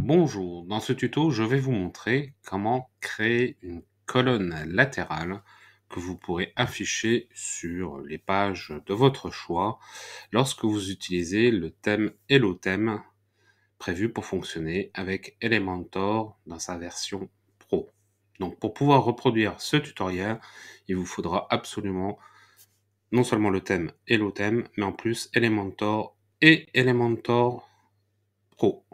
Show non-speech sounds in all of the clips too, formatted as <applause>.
Bonjour, dans ce tuto, je vais vous montrer comment créer une colonne latérale que vous pourrez afficher sur les pages de votre choix lorsque vous utilisez le thème Hello prévu pour fonctionner avec Elementor dans sa version Pro. Donc pour pouvoir reproduire ce tutoriel, il vous faudra absolument non seulement le thème Hello mais en plus Elementor et Elementor Pro.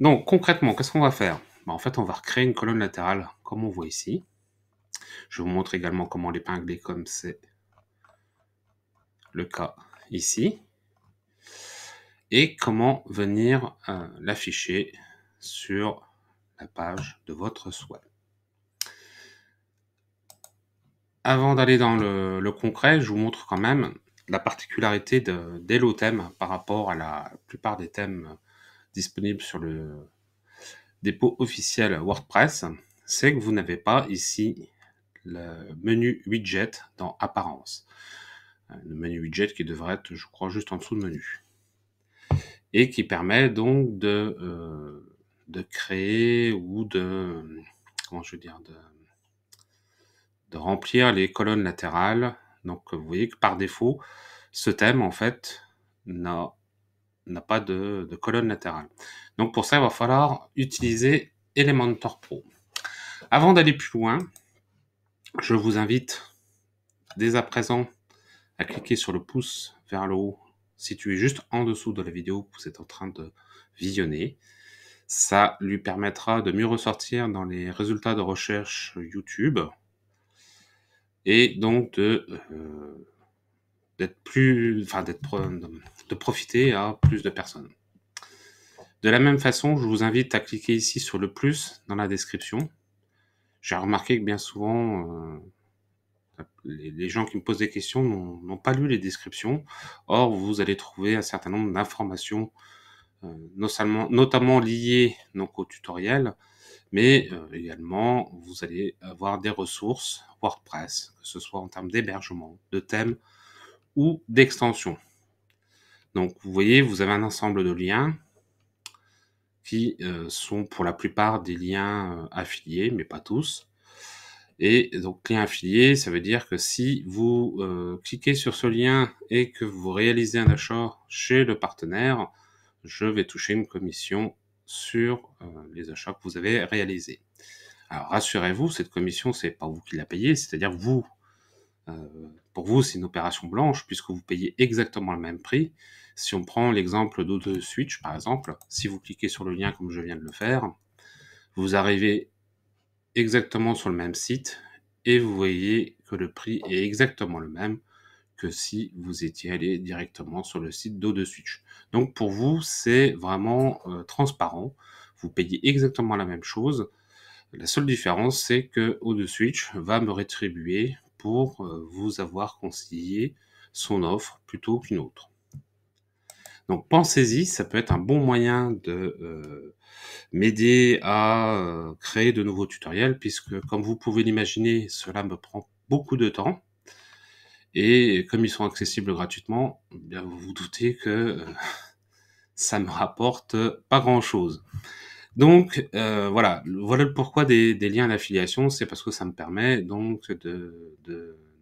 Donc concrètement, qu'est-ce qu'on va faire bah, En fait, on va recréer une colonne latérale comme on voit ici. Je vous montre également comment l'épingler comme c'est le cas ici. Et comment venir euh, l'afficher sur la page de votre souhait. Avant d'aller dans le, concret, je vous montre quand même la particularité de, des par rapport à la plupart des thèmes disponible sur le dépôt officiel WordPress, c'est que vous n'avez pas ici le menu widget dans apparence. Euh, le menu widget qui devrait être, je crois, juste en dessous de menu. Et qui permet donc de, euh, de créer ou de, comment je veux dire, de, de remplir les colonnes latérales. Donc, vous voyez que par défaut, ce thème, en fait, n'a n'a pas de, colonne latérale. Donc pour ça, il va falloir utiliser Elementor Pro. Avant d'aller plus loin, je vous invite dès à présent à cliquer sur le pouce vers le haut situé juste en dessous de la vidéo que vous êtes en train de visionner. Ça lui permettra de mieux ressortir dans les résultats de recherche YouTube et donc de... Euh, d'être plus, enfin d'être, de profiter à plus de personnes. De la même façon, je vous invite à cliquer ici sur le plus dans la description. J'ai remarqué que bien souvent, euh, les gens qui me posent des questions n'ont pas lu les descriptions. Or, vous allez trouver un certain nombre d'informations, euh, notamment, liées donc, au tutoriel, mais euh, également, vous allez avoir des ressources WordPress, que ce soit en termes d'hébergement, de thèmes, d'extension. Donc vous voyez, vous avez un ensemble de liens qui euh, sont pour la plupart des liens euh, affiliés, mais pas tous. Et donc lien affilié, ça veut dire que si vous euh, cliquez sur ce lien et que vous réalisez un achat chez le partenaire, je vais toucher une commission sur les achats que vous avez réalisés. Alors rassurez-vous, cette commission, c'est pas vous qui la payez, c'est-à-dire vous euh, pour vous, c'est une opération blanche puisque vous payez exactement le même prix. Si on prend l'exemple do 2 Switch, par exemple, si vous cliquez sur le lien comme je viens de le faire, vous arrivez exactement sur le même site et vous voyez que le prix est exactement le même que si vous étiez allé directement sur le site do 2 Switch. Donc pour vous, c'est vraiment euh, transparent. Vous payez exactement la même chose. La seule différence, c'est que o 2 Switch va me rétribuer pour euh, vous avoir conseillé son offre plutôt qu'une autre. Donc pensez-y, ça peut être un bon moyen de euh, m'aider à euh, créer de nouveaux tutoriels, puisque comme vous pouvez l'imaginer, cela me prend beaucoup de temps. Et comme ils sont accessibles gratuitement, eh bien vous vous doutez que <laughs> ça me rapporte pas grand-chose. Donc euh, voilà, voilà pourquoi des, liens à l'affiliation, c'est parce que ça me permet donc de,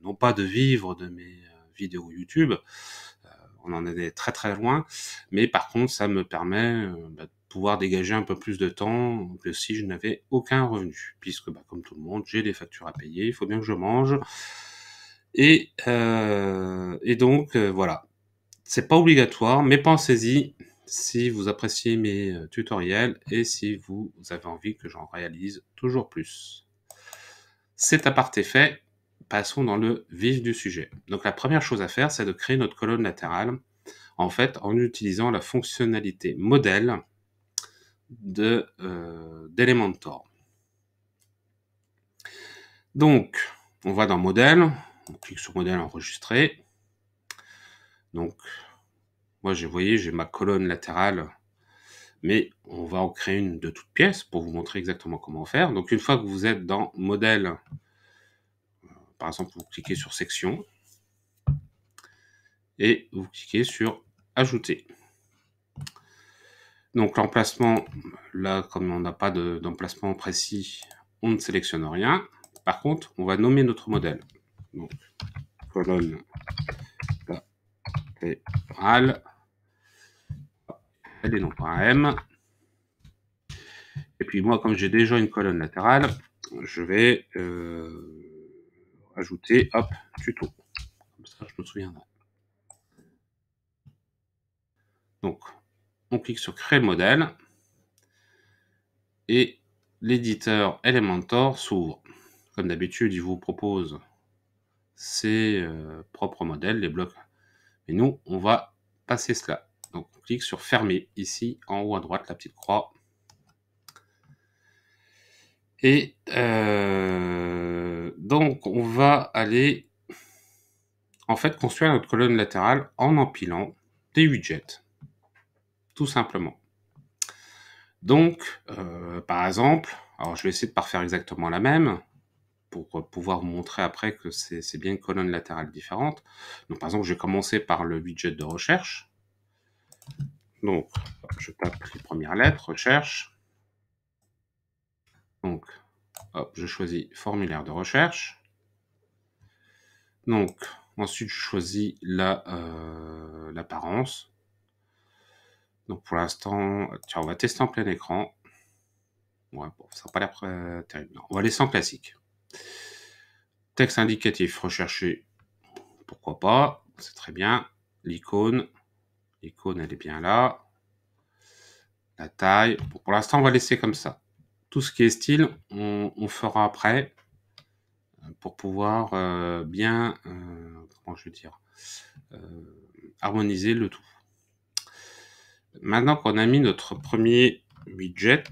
non pas de vivre de mes euh, vidéos YouTube, euh, on en est très très loin, mais par contre ça me permet euh, bah, de pouvoir dégager un peu plus de temps que si je n'avais aucun revenu, puisque bah, comme tout le monde, j'ai des factures à payer, il faut bien que je mange. Et, et donc voilà, c'est pas obligatoire, mais pensez-y, si vous appréciez mes euh, tutoriels et si vous avez envie que j'en réalise toujours plus. Cet aparté fait, passons dans le vif du sujet. Donc la première chose à faire, c'est de créer notre colonne latérale, en fait, en utilisant la fonctionnalité modèle euh, d'Elementor. Donc, on va dans modèle, on clique sur modèle enregistré. Donc, moi, je, vous j'ai ma colonne latérale, mais on va en créer une de toutes pièces pour vous montrer exactement comment faire. Donc, une fois que vous êtes dans modèle, euh, par exemple, vous cliquez sur section et vous cliquez sur ajouter. Donc l'emplacement, là, comme on n'a pas d'emplacement précis, on ne sélectionne rien. Par contre, on va nommer notre modèle. Donc, colonne latérale et non pas M. Et puis moi, comme j'ai déjà une colonne latérale, je vais euh, ajouter, hop, tuto. Comme ça, je me souviendrai. Donc, on clique sur Créer le modèle. Et l'éditeur Elementor s'ouvre. Comme d'habitude, il vous propose ses euh, propres modèles, les blocs. et nous, on va passer cela. Donc on clique sur fermer ici en haut à droite, la petite croix. Et euh, donc on va aller en fait construire notre colonne latérale en empilant des widgets. Tout simplement. Donc, euh, par exemple, alors je vais essayer de faire exactement la même pour pouvoir vous montrer après que c'est bien une colonne latérale différente. Donc, par exemple, je vais commencer par le widget de recherche. Donc, je tape les premières lettres, recherche. Donc, je choisis formulaire de recherche. Donc, ensuite, je choisis euh, l'apparence. La, Donc, pour l'instant, tiens, on va tester en plein écran. Ouais, bon, ça n'a pas l'air terrible. on va laisser en classique. Texte indicatif recherché, pourquoi pas, c'est très bien. L'icône, L'icône, elle est bien là. La taille. pour l'instant, on va laisser comme ça. Tout ce qui est style, on, fera après euh, pour pouvoir euh, bien, euh, je veux dire, harmoniser le tout. Maintenant qu'on a mis notre premier widget,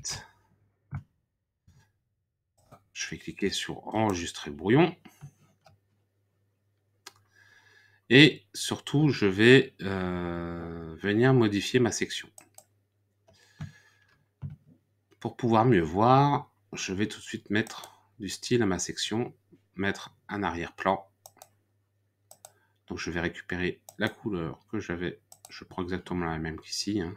je vais cliquer sur enregistrer brouillon. Et surtout, je vais euh, venir modifier ma section. Pour pouvoir mieux voir, je vais tout de suite mettre du style à ma section, mettre un arrière-plan. Donc je vais récupérer la couleur que j'avais. Je prends exactement la même qu'ici. Hein.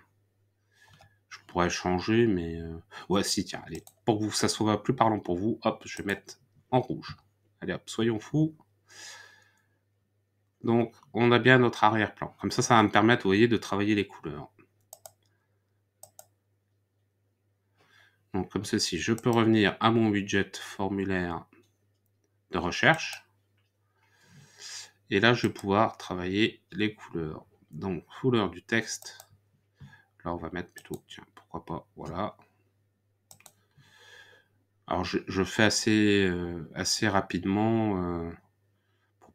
Je pourrais changer, mais... Euh, ouais, si, tiens, allez, pour que ça soit plus parlant pour vous, hop, je vais mettre en rouge. Allez, hop, soyons fous. Donc, on a bien notre arrière-plan. Comme ça, ça va me permettre, vous voyez, de travailler les couleurs. Donc, comme ceci, je peux revenir à mon widget formulaire de recherche. Et là, je vais pouvoir travailler les couleurs. Donc, couleur du texte. Là, on va mettre plutôt, tiens, pourquoi pas, voilà. Alors, je, fais assez, euh, assez rapidement... Euh,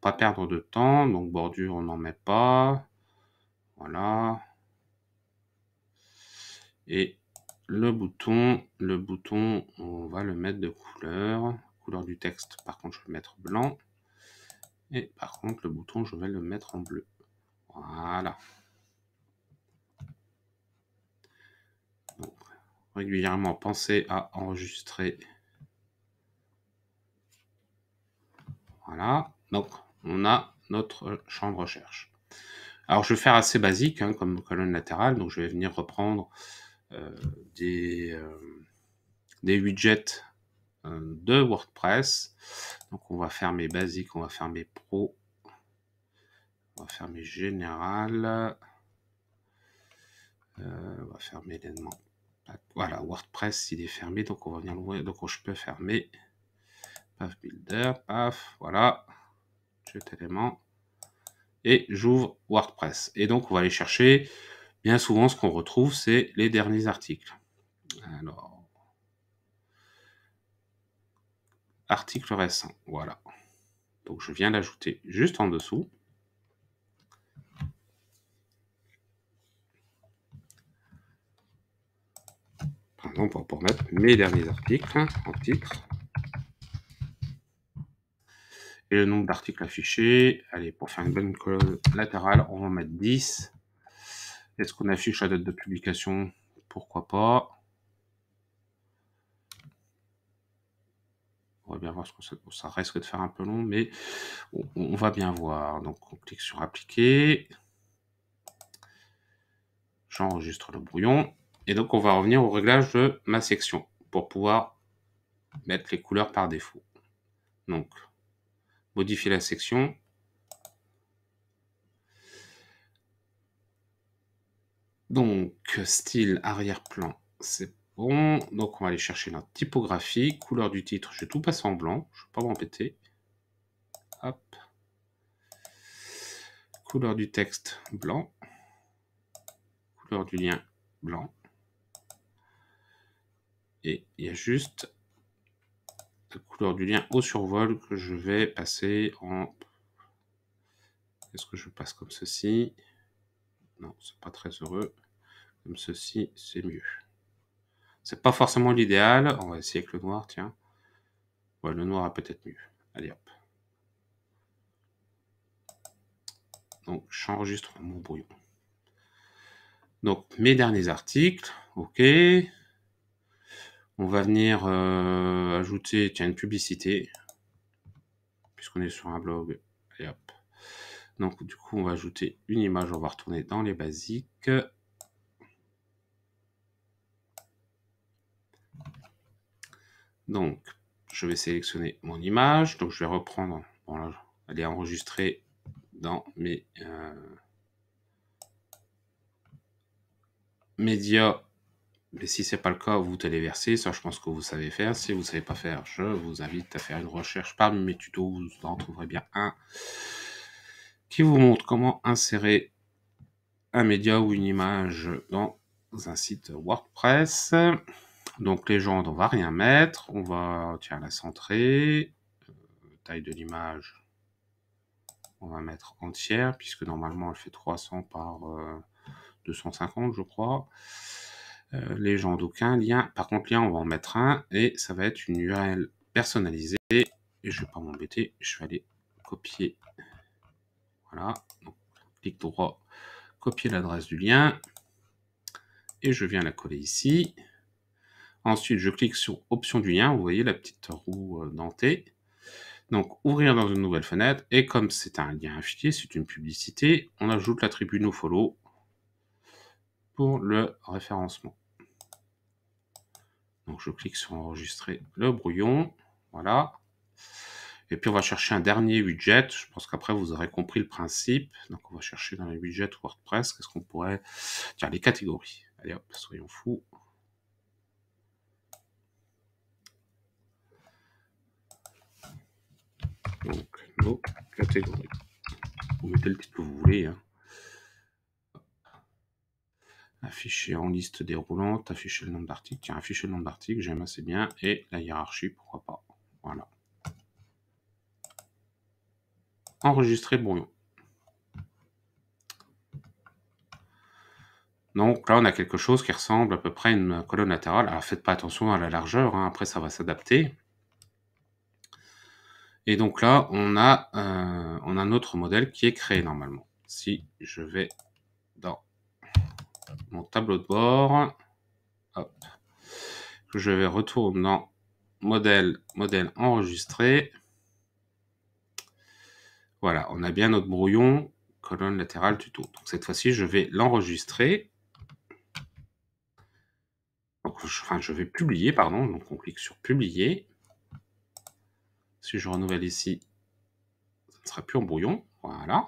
pas perdre de temps. Donc bordure, on n'en met pas. Voilà. Et le bouton, le bouton, on va le mettre de couleur. Couleur du texte, par contre, je vais le mettre blanc. Et par contre, le bouton, je vais le mettre en bleu. Voilà. régulièrement, pensez à enregistrer. Voilà. Donc, on a notre champ de recherche. Alors je vais faire assez basique hein, comme colonne latérale, donc je vais venir reprendre euh, euh, des, widgets euh, de WordPress. Donc on va fermer Basique, on va fermer Pro. on va fermer Général. on va fermer l'élément. Voilà, WordPress il est fermé, donc on va venir l'ouvrir, donc je peux fermer. Paf Builder, paf, voilà. Et j'ouvre WordPress. Et donc, on va aller chercher, bien souvent, ce qu'on retrouve, c'est les derniers articles. Alors, article récent, voilà. Donc, je viens l'ajouter juste en dessous. Pardon, pour mettre mes derniers articles en titre. Et le nombre d'articles affichés, allez, pour faire une bonne colonne latérale, on va mettre 10. Est-ce qu'on affiche la date de publication Pourquoi pas On va bien voir ce que ça, ça risque de faire un peu long, mais on, va bien voir. Donc on clique sur appliquer. J'enregistre le brouillon. Et donc on va revenir au réglage de ma section pour pouvoir mettre les couleurs par défaut. Donc modifier la section. Donc, style arrière-plan, c'est bon. Donc, on va aller chercher la typographie. Couleur du titre, je vais tout passer en blanc. Je ne vais pas m'empêter Couleur du texte, blanc. Couleur du lien, blanc. Et il y a juste couleur du lien au survol que je vais passer en... Est-ce que je passe comme ceci Non, c'est pas très heureux. Comme ceci, c'est mieux. C'est pas forcément l'idéal. On va essayer avec le noir, tiens. Ouais, le noir est peut-être mieux. Allez hop. Donc, j'enregistre mon brouillon. Donc, mes derniers articles. OK. On va venir euh, ajouter tiens, une publicité, puisqu'on est sur un blog. Donc du coup, on va ajouter une image, on va retourner dans les basiques. Donc, je vais sélectionner mon image. Donc, je vais reprendre. Bon, là, elle est enregistrée dans mes euh, médias mais si c'est pas le cas, vous téléversez, ça je pense que vous savez faire. Si vous savez pas faire, je vous invite à faire une recherche parmi mes tutos, vous en trouverez bien un qui vous montre comment insérer un média ou une image dans un site WordPress. Donc les gens, on va rien mettre, on va tiens la centrer, euh, taille de l'image, on va mettre entière puisque normalement elle fait 300 par 250 euh, je crois. Euh, les légende, aucun lien. Par contre, lien, on va en mettre un et ça va être une URL personnalisée. Et je ne vais pas m'embêter, je vais aller copier. Voilà, donc clic droit, copier l'adresse du lien et je viens la coller ici. Ensuite, je clique sur option du lien, vous voyez la petite roue euh, dentée. Donc, ouvrir dans une nouvelle fenêtre. Et comme c'est un lien affilié, c'est une publicité, on ajoute l'attribut nofollow pour le référencement je clique sur enregistrer le brouillon. Voilà. Et puis on va chercher un dernier widget. Je pense qu'après vous aurez compris le principe. Donc on va chercher dans les widgets WordPress. Qu'est-ce qu'on pourrait. Tiens, les catégories. Allez hop, soyons fous. Donc nos catégories. Vous mettez le titre que vous voulez. Hein afficher en liste déroulante, afficher le nombre d'articles. Tiens, afficher le nombre d'articles, j'aime assez bien. Et la hiérarchie, pourquoi pas. Voilà. Enregistrer brouillon. Donc là, on a quelque chose qui ressemble à peu près à une colonne latérale. Alors faites pas attention à la largeur, hein. après ça va s'adapter. Et donc là, on a, euh, on a un autre modèle qui est créé normalement. Si je vais mon tableau de bord. Je vais retourner dans modèle, modèle enregistré. Voilà, on a bien notre brouillon, colonne latérale tuto. Donc cette fois-ci, je vais l'enregistrer. je, enfin, je vais publier, pardon. Donc on clique sur publier. Si je renouvelle ici, ça ne sera plus en brouillon. Voilà.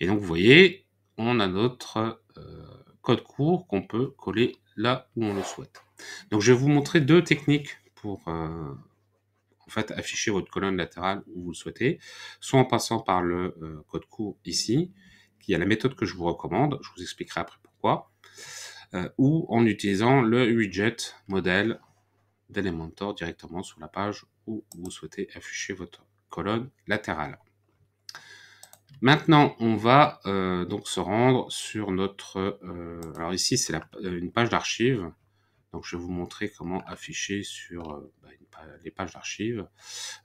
Et donc vous voyez, on a notre euh, code court qu'on peut coller là où on le souhaite. Donc je vais vous montrer deux techniques pour euh, en fait afficher votre colonne latérale où vous le souhaitez, soit en passant par le euh, code court ici, qui est la méthode que je vous recommande, je vous expliquerai après pourquoi, euh, ou en utilisant le widget modèle d'Elementor directement sur la page où vous souhaitez afficher votre colonne latérale. Maintenant, on va euh, donc se rendre sur notre... Euh, alors ici, c'est euh, une page d'archives. Donc, je vais vous montrer comment afficher sur bah, les pages d'archives.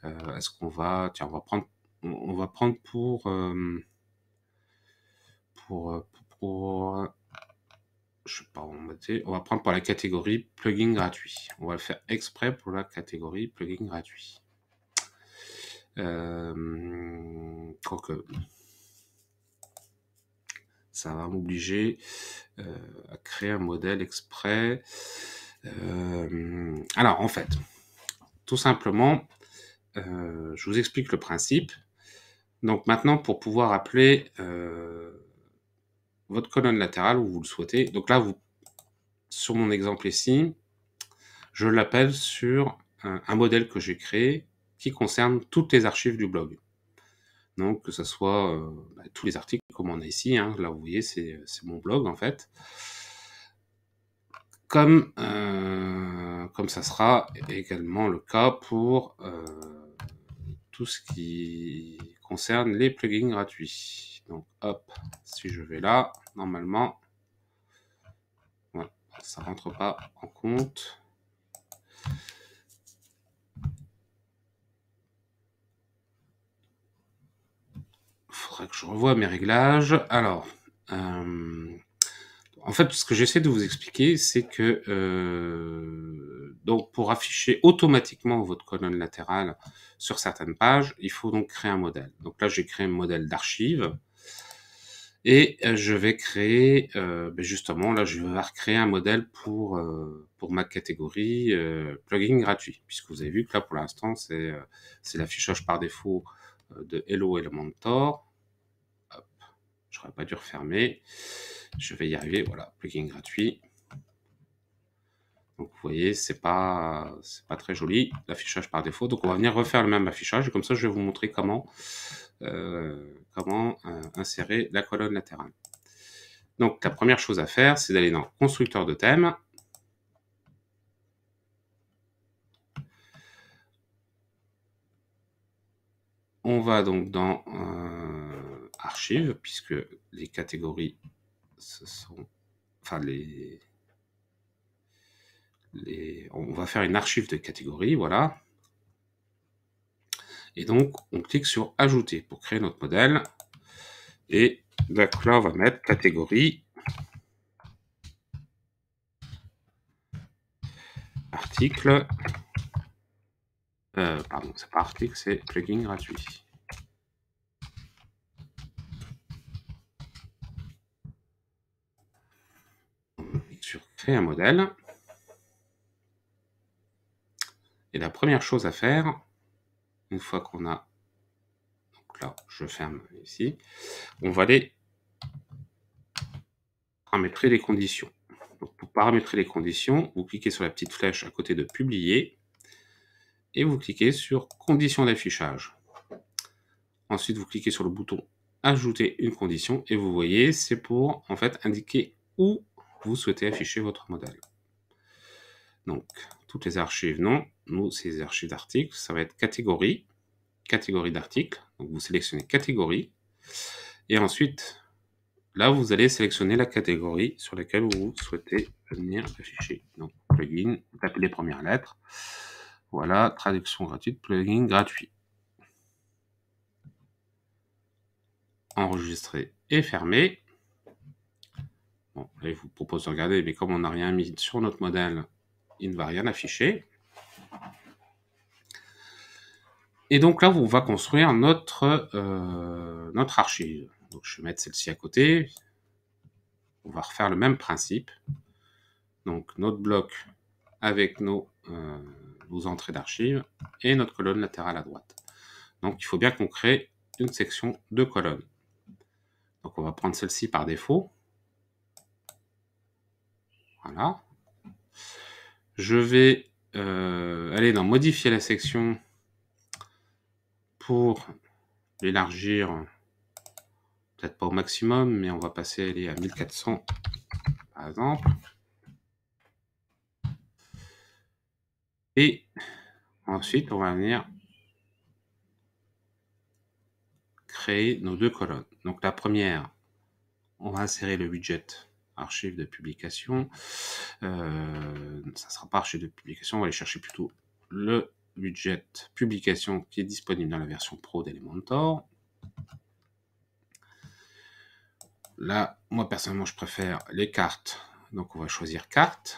Est-ce qu'on va... Tiens, on va prendre, on, va prendre pour, pour, pour... je sais pas où on, on va prendre pour la catégorie plugin gratuit. On va le faire exprès pour la catégorie plugin gratuit. Euh, ça va m'obliger euh, à créer un modèle exprès. Euh, alors, en fait, tout simplement, euh, je vous explique le principe. Donc maintenant, pour pouvoir appeler votre colonne latérale où vous le souhaitez, donc là, vous, sur mon exemple ici, je l'appelle sur un, modèle que j'ai créé qui concerne toutes les archives du blog. Donc, que ce soit euh, bah, tous les articles comme on a ici, hein. là vous voyez, c'est mon blog en fait. Comme, euh, comme ça sera également le cas pour euh, tout ce qui concerne les plugins gratuits. Donc hop, si je vais là, normalement, ça ça rentre pas en compte. que je revoie mes réglages. Alors, euh, en fait, ce que j'essaie de vous expliquer, c'est que euh, donc pour afficher automatiquement votre colonne latérale sur certaines pages, il faut donc créer un modèle. Donc là, j'ai créé un modèle d'archive. Et euh, je vais créer, ben justement, là, je vais recréer un modèle pour, ma catégorie plugin gratuit, puisque vous avez vu que là, pour l'instant, c'est l'affichage par défaut de Hello Elementor. J'aurais pas dû refermer. Je vais y arriver. Voilà, plugin gratuit. Donc vous voyez, c'est pas c'est pas très joli l'affichage par défaut. Donc on va venir refaire le même affichage. Comme ça, je vais vous montrer comment euh, comment euh, insérer la colonne latérale. Donc la première chose à faire, c'est d'aller dans constructeur de thème. On va donc dans euh, archive puisque les catégories, ce sont. Enfin, les. les on va faire une archive de catégories, voilà. Et donc, on clique sur Ajouter pour créer notre modèle. Et d'accord là, on va mettre catégorie article. Euh, pardon, c'est pas article, c'est plugin gratuit. créer un modèle. Et la première chose à faire, une fois qu'on a... Donc là, je ferme ici. On va aller paramétrer les conditions. pour paramétrer les conditions, vous cliquez sur la petite flèche à côté de publier et vous cliquez sur conditions d'affichage. Ensuite, vous cliquez sur le bouton ajouter une condition et vous voyez, c'est pour en fait indiquer où vous souhaitez afficher votre modèle. Donc, toutes les archives, non. Nous, ces archives d'articles. Ça va être catégorie, catégorie d'articles. Donc, vous sélectionnez catégorie. Et ensuite, là, vous allez sélectionner la catégorie sur laquelle vous souhaitez venir afficher. Donc, plugin, vous tapez les premières lettres. Voilà, traduction gratuite, plugin gratuit. Enregistrer et fermer il vous propose de regarder, mais comme on n'a rien mis sur notre modèle, il ne va rien afficher. Et donc là, on va construire notre, euh, notre archive. Donc je vais mettre celle-ci à côté. On va refaire le même principe. Donc notre bloc avec nos, euh, nos entrées d'archives et notre colonne latérale à droite. Donc il faut bien qu'on crée une section de colonnes. Donc on va prendre celle-ci par défaut. Voilà. Je vais euh, aller dans modifier la section pour l'élargir peut-être pas au maximum, mais on va passer aller à 1400 par exemple. Et ensuite, on va venir créer nos deux colonnes. Donc la première, on va insérer le widget archives de publication. Euh, ça ne sera pas archive de publication, on va aller chercher plutôt le budget publication qui est disponible dans la version pro d'Elementor. Là, moi personnellement, je préfère les cartes. Donc, on va choisir cartes.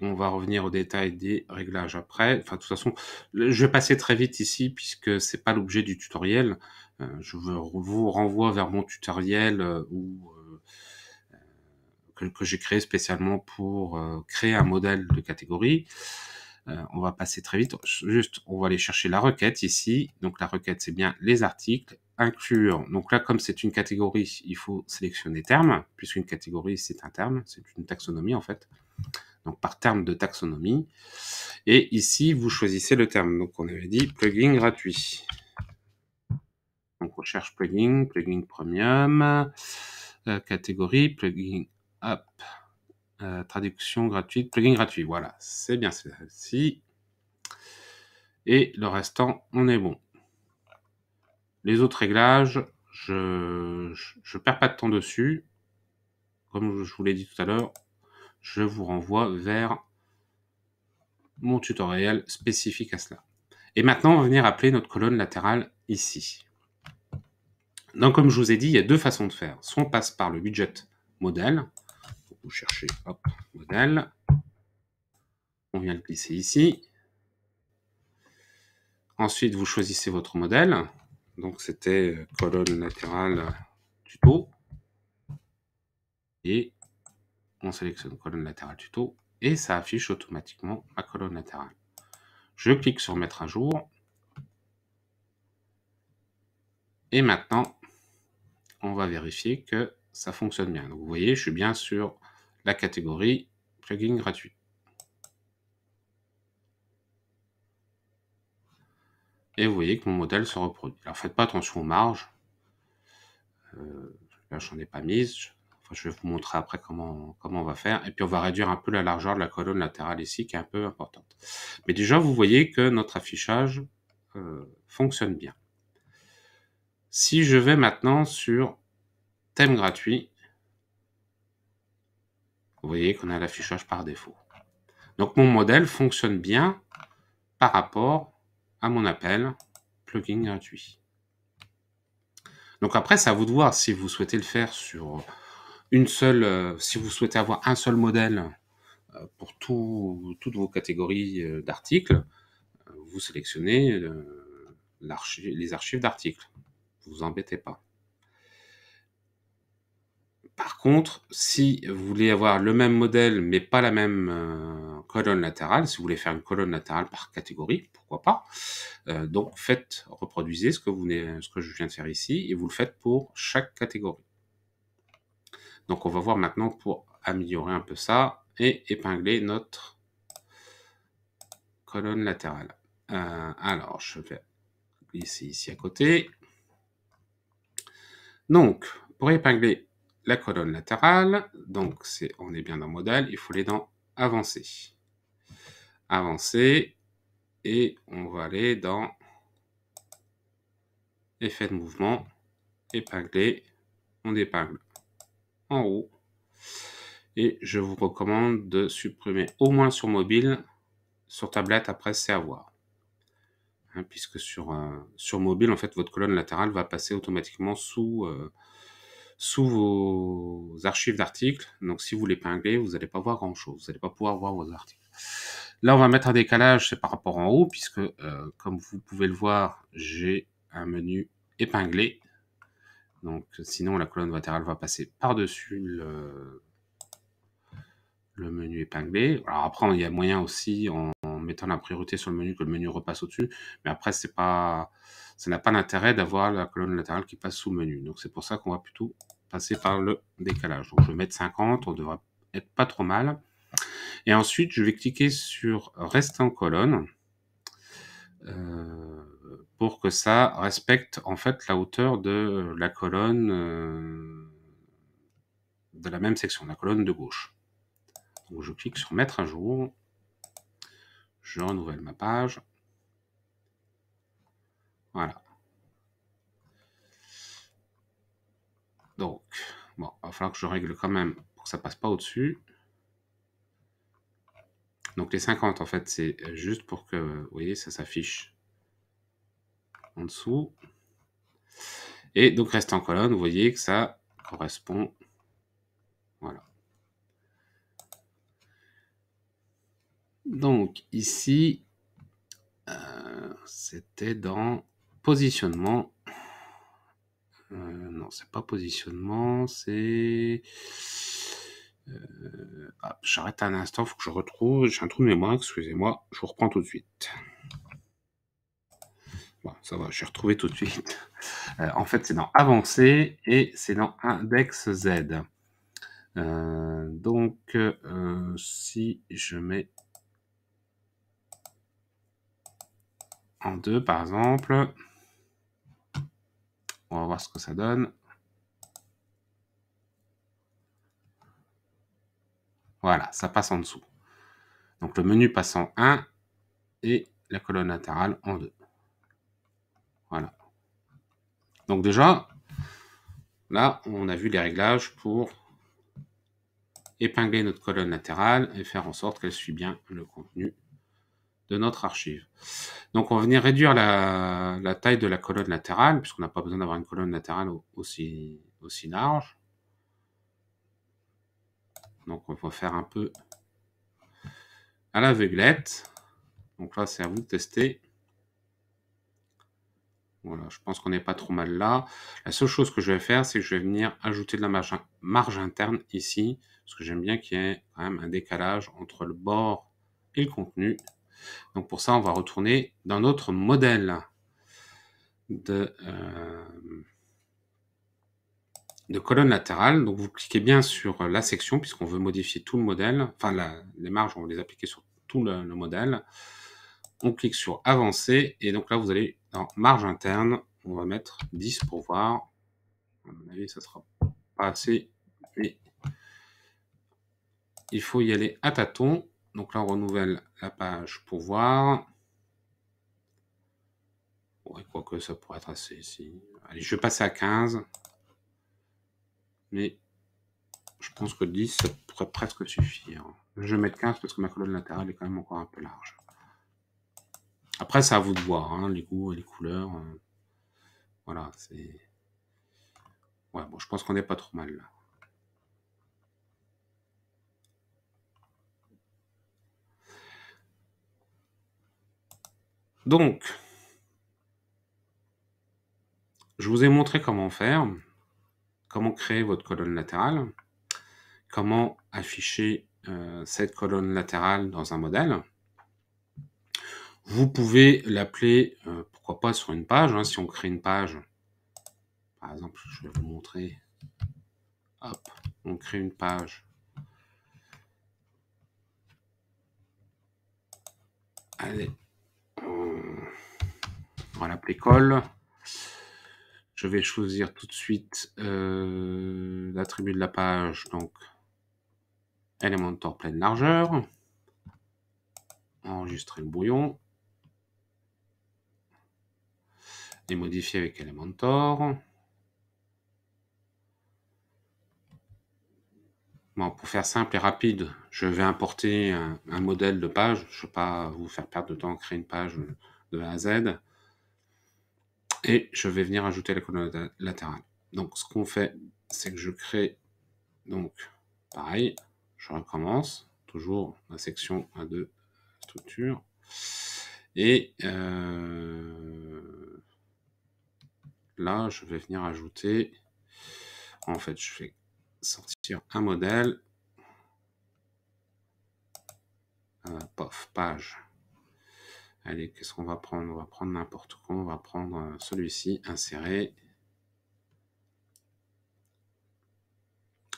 On va revenir au détail des réglages après. Enfin, de toute façon, je vais passer très vite ici puisque c'est pas l'objet du tutoriel. Euh, je vous renvoie vers mon tutoriel euh, où que, j'ai créé spécialement pour euh, créer un modèle de catégorie. Euh, on va passer très vite. Juste, on va aller chercher la requête ici. Donc la requête, c'est bien les articles. Inclure. Donc là, comme c'est une catégorie, il faut sélectionner terme, puisqu'une catégorie, c'est un terme, c'est une taxonomie en fait. Donc par terme de taxonomie. Et ici, vous choisissez le terme. Donc on avait dit plugin gratuit. Donc on cherche « plugin, plugin premium, euh, catégorie, plugin Hop. Euh, traduction gratuite, plugin gratuit. Voilà, c'est bien celle-ci. Et le restant, on est bon. Les autres réglages, je ne perds pas de temps dessus. Comme je vous l'ai dit tout à l'heure, je vous renvoie vers mon tutoriel spécifique à cela. Et maintenant, on va venir appeler notre colonne latérale ici. Donc, comme je vous ai dit, il y a deux façons de faire. Soit on passe par le budget modèle, vous cherchez hop, modèle. On vient le glisser ici. Ensuite, vous choisissez votre modèle. Donc, c'était euh, colonne latérale euh, tuto. Et on sélectionne colonne latérale tuto. Et ça affiche automatiquement la colonne latérale. Je clique sur mettre à jour. Et maintenant, on va vérifier que ça fonctionne bien. Donc, vous voyez, je suis bien sur la catégorie plugin gratuit. Et vous voyez que mon modèle se reproduit. Alors faites pas attention aux marges. Euh, là, j'en ai pas mise. Enfin, je vais vous montrer après comment, comment on va faire. Et puis on va réduire un peu la largeur de la colonne latérale ici, qui est un peu importante. Mais déjà, vous voyez que notre affichage euh, fonctionne bien. Si je vais maintenant sur thème gratuit, vous voyez qu'on a l'affichage par défaut. Donc mon modèle fonctionne bien par rapport à mon appel plugin gratuit. Donc après, c'est à vous de voir si vous souhaitez le faire sur une seule, euh, si vous souhaitez avoir un seul modèle euh, pour toutes vos catégories euh, d'articles, vous sélectionnez les archives d'articles. Vous vous embêtez pas. Par contre, si vous voulez avoir le même modèle, mais pas la même euh, colonne latérale, si vous voulez faire une colonne latérale par catégorie, pourquoi pas, euh, donc faites, reproduisez ce que, vous ce que je viens de faire ici, et vous le faites pour chaque catégorie. Donc on va voir maintenant pour améliorer un peu ça, et épingler notre colonne latérale. Euh, alors, je vais glisser ici à côté. Donc, pour épingler la colonne latérale, donc on est bien dans modal, il faut aller dans avancer. Avancer, et on va aller dans effet de mouvement, épingler, on épingle en haut. Et je vous recommande de supprimer au moins sur mobile, sur tablette après c'est à hein, puisque sur, euh, sur mobile, en fait, votre colonne latérale va passer automatiquement sous... Euh, sous vos archives d'articles. Donc, si vous l'épinglez, vous n'allez pas voir grand-chose. Vous n'allez pas pouvoir voir vos articles. Là, on va mettre un décalage, c'est par rapport en haut, puisque euh, comme vous pouvez le voir, j'ai un menu épinglé. Donc, sinon, la colonne latérale va passer par-dessus le, le menu épinglé. Alors après, il y a moyen aussi en, mettant la priorité sur le menu que le menu repasse au-dessus, mais après, c'est pas, ça n'a pas d'intérêt d'avoir la colonne latérale qui passe sous menu. Donc c'est pour ça qu'on va plutôt passer par le décalage. Donc je vais mettre 50, on devrait être pas trop mal. Et ensuite, je vais cliquer sur reste en colonne euh, pour que ça respecte en fait la hauteur de la colonne euh, de la même section, la colonne de gauche je clique sur mettre à jour. Je renouvelle ma page. Voilà. Donc, bon, il va falloir que je règle quand même pour que ça passe pas au-dessus. Donc les 50, en fait, c'est juste pour que, vous voyez, ça s'affiche en dessous. Et donc, reste en colonne, vous voyez que ça correspond Donc ici, euh, c'était dans positionnement. Non, euh, non, c'est pas positionnement, c'est... Euh, j'arrête un instant, faut que je retrouve. J'ai un trou de mémoire, excusez-moi. Je vous reprends tout de suite. ça va, je suis retrouvé tout de suite. en fait, c'est dans Avancé et c'est dans Index Z. donc, si je mets en deux, par exemple. On va voir ce que ça donne. Voilà, ça passe en dessous. Donc le menu passe en 1 et la colonne latérale en 2. Voilà. Donc déjà, là, on a vu les réglages pour épingler notre colonne latérale et faire en sorte qu'elle suit bien le contenu notre archive. Donc on va venir réduire la, taille de la colonne latérale, puisqu'on n'a pas besoin d'avoir une colonne latérale aussi, aussi large. Donc on va faire un peu à l'aveuglette. Donc là, c'est à vous de tester. Voilà, je pense qu'on n'est pas trop mal là. La seule chose que je vais faire, c'est que je vais venir ajouter de la marge, marge interne ici, parce que j'aime bien qu'il y ait quand même un décalage entre le bord et le contenu. Donc pour ça, on va retourner dans notre modèle euh, de, colonne latérale. Donc vous cliquez bien sur la section puisqu'on veut modifier tout le modèle. Enfin, les marges, on va les appliquer sur tout le, modèle. On clique sur avancer et donc là, vous allez dans marge interne. On va mettre 10 pour voir. À mon avis, ça sera pas assez. il faut y aller à tâtons. Donc là, on renouvelle la page pour voir. Ouais, que ça pourrait être assez ici. Allez, je vais passer à 15. Mais je pense que 10, ça pourrait presque suffire. Je vais mettre 15 parce que ma colonne latérale est quand même encore un peu large. Après, c'est à vous de voir, hein, les goûts et les couleurs. Euh. voilà, c'est... Ouais, bon, je pense qu'on n'est pas trop mal là. Donc, je vous ai montré comment faire, comment créer votre colonne latérale, comment afficher euh, cette colonne latérale dans un modèle. Vous pouvez l'appeler, euh, pourquoi pas, sur une page. Hein. si on crée une page, par exemple, je vais vous montrer. Hop, on crée une page. Allez, on va Je vais choisir tout de suite euh, l'attribut de la page, donc Elementor pleine largeur. Enregistrer le brouillon. Et modifier avec Elementor. Bon, pour faire simple et rapide, je vais importer un, modèle de page. Je ne vais pas vous faire perdre de temps, créer une page de A à Z et je vais venir ajouter la colonne latérale. Donc ce qu'on fait, c'est que je crée, donc pareil, je recommence, toujours la section A2 structure, et euh, là je vais venir ajouter, en fait je fais sortir un modèle, euh, pof, page, Allez, qu'est-ce qu'on va prendre On va prendre n'importe quoi. On va prendre euh, celui-ci, insérer.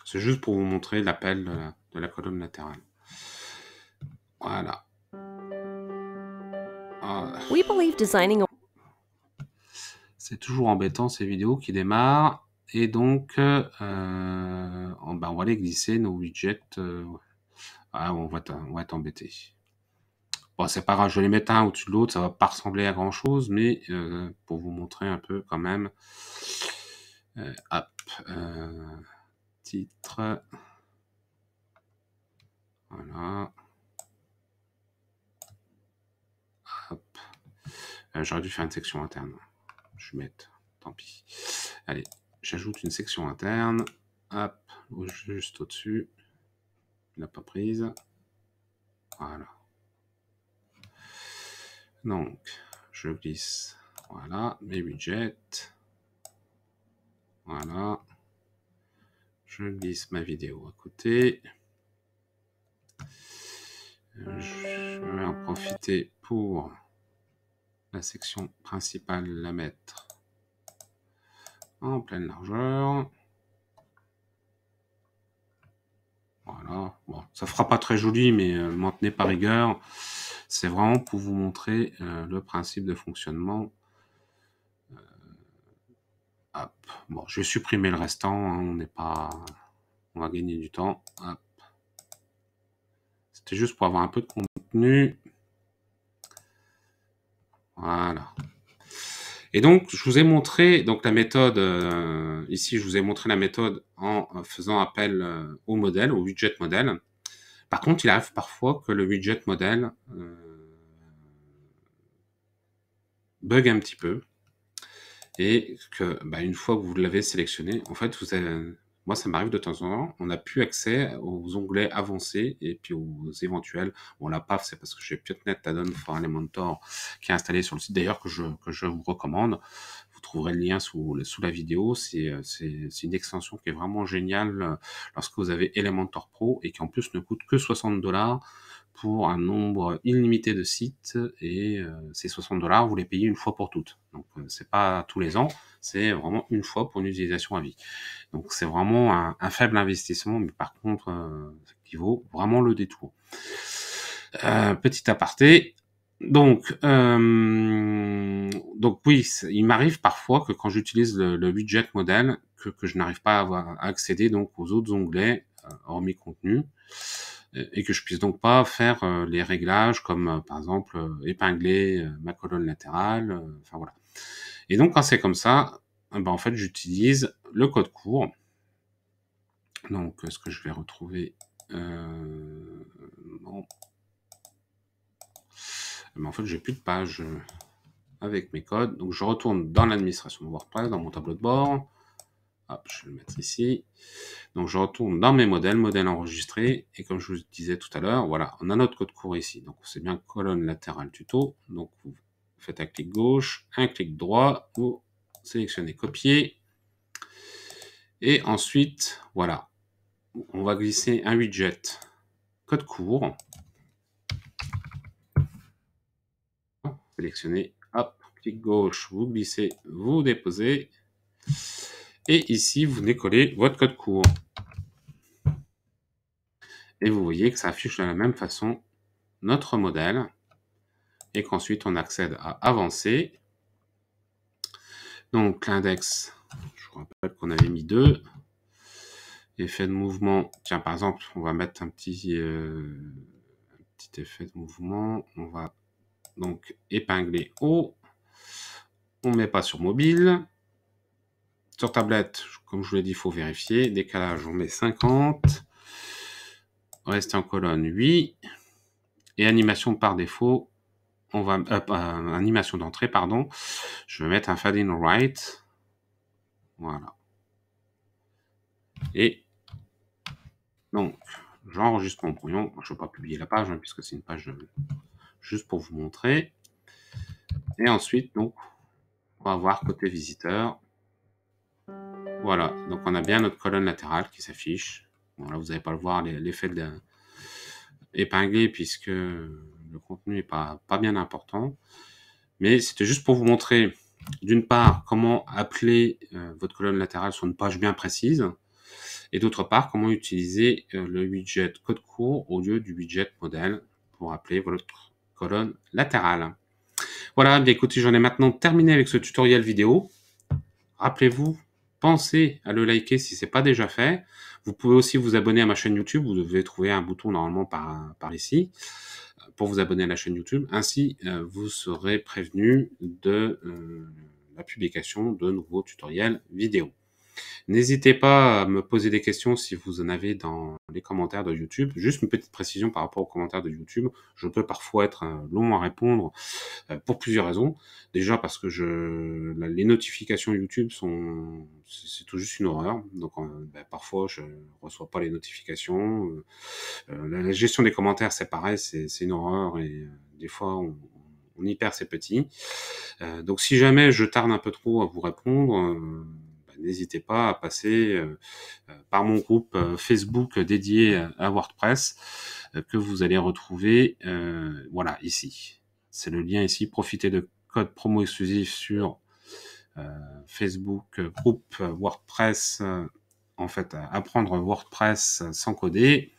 C'est juste pour vous montrer l'appel euh, de, la, colonne latérale. Voilà. Ah. c'est toujours embêtant ces vidéos qui démarrent. Et donc, euh, ben, on va aller glisser nos widgets. ah, on, on va être embêté. Bon, c'est pas grave, je vais les mettre un au-dessus de l'autre, ça va pas ressembler à grand chose, mais euh, pour vous montrer un peu quand même. Euh, hop, euh, titre. Voilà. Hop. J'aurais dû faire une section interne. Je vais mettre... tant pis. Allez, j'ajoute une section interne. Hop, juste au-dessus. Il n'a pas prise. Voilà. Donc, je glisse, voilà, mes widgets, Voilà. Je glisse ma vidéo à côté. Euh, je vais en profiter pour la section principale, la mettre en pleine largeur. Voilà. Bon, ça fera pas très joli, mais euh, maintenez par rigueur. C'est vraiment pour vous montrer euh, le principe de fonctionnement. Euh, bon, je vais supprimer le restant. Hein. on n'est pas. On va gagner du temps. C'était juste pour avoir un peu de contenu. Voilà. Et donc, je vous ai montré donc la méthode euh, ici, je vous ai montré la méthode en euh, faisant appel euh, au modèle, au widget modèle. Par contre, il arrive parfois que le widget modèle bug un petit peu et que, bah, une fois que vous l'avez sélectionné, en fait, vous avez, moi, ça m'arrive de temps en temps, on n'a plus accès aux onglets avancés et puis aux éventuels. Bon, la PAF, c'est parce que j'ai PiotNet Tadon, for Elementor qui est installé sur le site, d'ailleurs, que je, que je vous recommande. Vous trouverez le lien sous, sous la vidéo. Euh, c'est une extension qui est vraiment géniale euh, lorsque vous avez Elementor Pro et qui, en plus, ne coûte que 60 dollars pour un nombre illimité de sites et euh, ces 60 dollars, vous les payez une fois pour toutes. Donc euh, c'est pas tous les ans, c'est vraiment une fois pour une utilisation à vie. Donc c'est vraiment un, faible investissement, mais par contre euh, qui vaut vraiment le détour. Euh, petit aparté. Donc, donc oui, il m'arrive parfois que quand j'utilise le, budget widget modèle, que, je n'arrive pas à, avoir, accéder donc aux autres onglets euh, hormis contenu, euh, et que je puisse donc pas faire euh, les réglages comme par exemple épingler ma colonne latérale, enfin voilà. Et donc quand c'est comme ça, ben, en fait j'utilise le code court. Donc ce que je vais retrouver, eh ben, en fait, j'ai plus de pages avec mes codes. Donc, je retourne dans l'administration de WordPress, dans mon tableau de bord je vais le mettre ici. Donc je retourne dans mes modèles, modèles enregistrés. Et comme je vous disais tout à l'heure, voilà, on a notre code court ici. Donc c'est bien colonne latérale tuto. Donc vous faites un clic gauche, un clic droit, vous sélectionnez copier. Et ensuite, voilà, on va glisser un widget code court. Sélectionnez, hop, clic gauche, vous glissez, vous déposez. Et ici, vous venez votre code court. Et vous voyez que ça affiche de la même façon notre modèle. Et qu'ensuite, on accède à avancer. Donc, l'index, je vous rappelle qu'on avait mis deux. Effet de mouvement. Tiens, par exemple, on va mettre un petit, euh, un petit effet de mouvement. On va donc épingler haut. On ne met pas sur mobile tablette, comme je vous l'ai dit, il faut vérifier. Décalage, on met 50. Reste en colonne, 8. Et animation par défaut, on va, euh, animation d'entrée, pardon. Je vais mettre un fade in right. Voilà. Et donc, j'enregistre mon brouillon. Je ne vais pas publier la page, hein, puisque c'est une page euh, juste pour vous montrer. Et ensuite, donc, on va voir côté visiteur. Voilà, donc on a bien notre colonne latérale qui s'affiche. Bon, là, vous n'allez pas le voir, l'effet d'épinglé épinglé, puisque le contenu n'est pas, pas bien important. Mais c'était juste pour vous montrer, d'une part, comment appeler euh, votre colonne latérale sur une page bien précise, et d'autre part, comment utiliser euh, le widget code court au lieu du widget modèle pour appeler votre colonne latérale. Voilà, bien écoutez, j'en ai maintenant terminé avec ce tutoriel vidéo. Rappelez-vous, Pensez à le liker si c'est pas déjà fait. Vous pouvez aussi vous abonner à ma chaîne YouTube. Vous devez trouver un bouton normalement par, par ici euh, pour vous abonner à la chaîne YouTube. Ainsi, euh, vous serez prévenu de euh, la publication de nouveaux tutoriels vidéo. N'hésitez pas à me poser des questions si vous en avez dans les commentaires de YouTube. Juste une petite précision par rapport aux commentaires de YouTube. Je peux parfois être euh, long à répondre euh, pour plusieurs raisons. Déjà parce que je, les notifications YouTube sont, c'est tout juste une horreur. Donc euh, ben, parfois je reçois pas les notifications. La gestion des commentaires c'est pareil, c'est une horreur et des fois on, on y perd ses petits. donc si jamais je tarde un peu trop à vous répondre n'hésitez pas à passer euh, euh, par mon groupe euh, Facebook dédié à WordPress que vous allez retrouver voilà ici. C'est le lien ici. Profitez de code promo exclusif sur Facebook groupe WordPress en fait apprendre WordPress sans coder.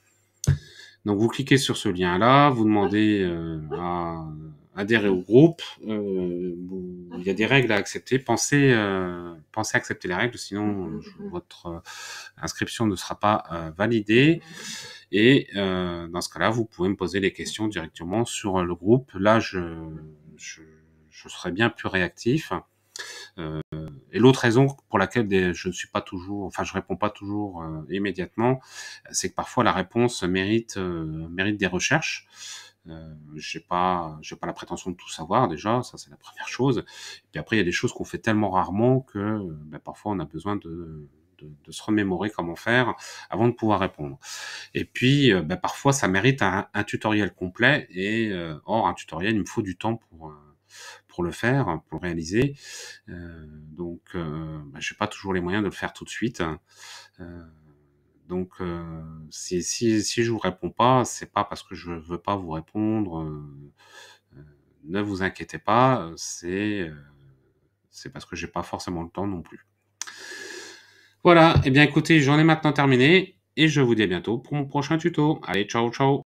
Donc vous cliquez sur ce lien là, vous demandez à adhérer au groupe, euh, il y a des règles à accepter. Pensez, euh, pensez à accepter les règles, sinon mhm, euh, mhm. votre inscription ne sera pas validée. Et dans ce cas-là, vous pouvez me poser les questions directement sur le groupe. Là, je, je, serai bien plus réactif. et l'autre raison pour laquelle je ne suis pas toujours, enfin je réponds pas toujours immédiatement, c'est que parfois la réponse mérite mérite des recherches. Euh, j'ai pas, j'ai pas la prétention de tout savoir déjà, ça c'est la première chose. Et puis après, il y a des choses qu'on fait tellement rarement que ben, parfois on a besoin de, de, de, se remémorer comment faire avant de pouvoir répondre. Et puis euh, ben, parfois ça mérite un, un tutoriel complet et euh, or un tutoriel, il me faut du temps pour euh, pour le faire, pour le réaliser. Euh, donc, euh, ben, je n'ai pas toujours les moyens de le faire tout de suite. Euh, donc, euh, si, si, si, je vous réponds pas, c'est pas parce que je veux pas vous répondre. Euh, euh, ne vous inquiétez pas, c'est c'est parce que j'ai pas forcément le temps non plus. Voilà. et eh bien, écoutez, j'en ai maintenant terminé et je vous dis à bientôt pour mon prochain tuto. Allez, ciao, ciao.